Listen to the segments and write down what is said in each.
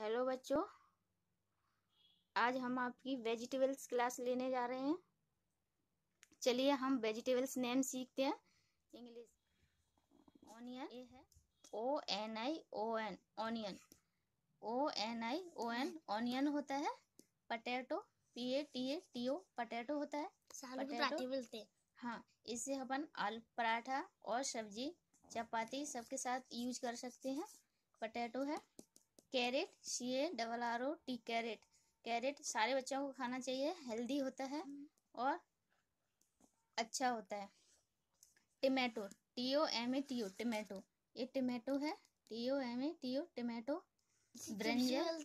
Hello बच्चों आज हम आपकी वेजिटेबल्स क्लास लेने जा रहे हैं चलिए हम वेजिटेबल्स नेम सीखते हैं इंग्लिश ऑनियन ये है O N I O N onion O N I O N onion होता है potato P A T A T O potato होता है पटेटो बोलते हाँ इससे अपन आलू पराठा और सब्जी चपाती सबके साथ यूज कर सकते हैं पटेटो है carrot C A double R O T carrot carrot सारे बच्चों को खाना चाहिए हेल्दी होता है हम्म। और अच्छा होता है tomato T O M A T O tomato ये टमेटो है T O M A T O tomato brinjal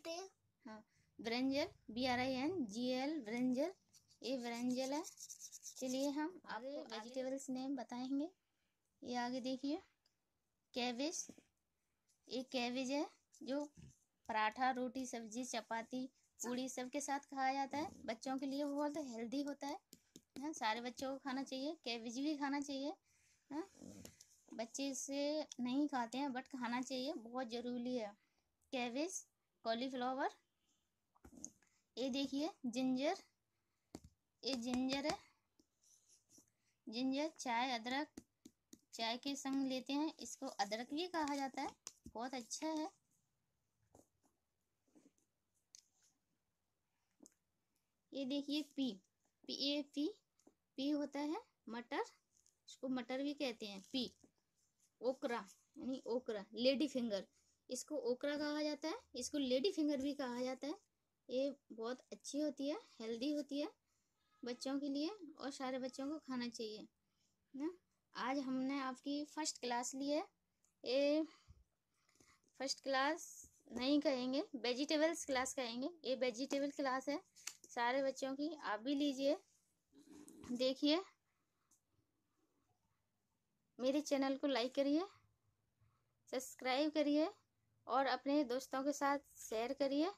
हाँ brinjal B R I N G L brinjal ये ब्रेंजल है चलिए हम आपको वेजिटेबल्स नेम बताएंगे ये आगे देखिए कैबेज ये कैबेज है जो पराठा रोटी सब्जी चपाती पूड़ी सबके साथ खाया जाता है बच्चों के लिए बहुत हेल्दी होता है हाँ सारे बच्चों को खाना चाहिए कैबेज भी खाना चाहिए हाँ बच्चे इसे नहीं खाते हैं बट खाना चाहिए बहुत ज़रूरी है कैबेज कॉलीफ्लावर ये देखिए जिंजर ये जिंजर है जिंजर चाय अदरक चाय के संग लेते हैं इसको अदरक भी कहा जाता है बहुत अच्छा है ये देखिए P P A P P होता है मटर इसको मटर भी कहते हैं पी ओकरा यानी ओकरा लेडी फिंगर इसको ओकरा कहा जाता है इसको लेडी फिंगर भी कहा जाता है ये बहुत अच्छी होती है हेल्दी होती है बच्चों के लिए और सारे बच्चों को खाना चाहिए ना आज हमने आपकी फर्स्ट क्लास ली है ये फर्स्ट क्लास नहीं कहेंगे वेजिटेबल्स क्लास कहेंगे ये वेजिटेबल क्लास है सारे बच्चों की आप भी लीजिए देखिए मेरे चैनल को लाइक करिए सब्सक्राइब करिए और अपने दोस्तों के साथ शेयर करिए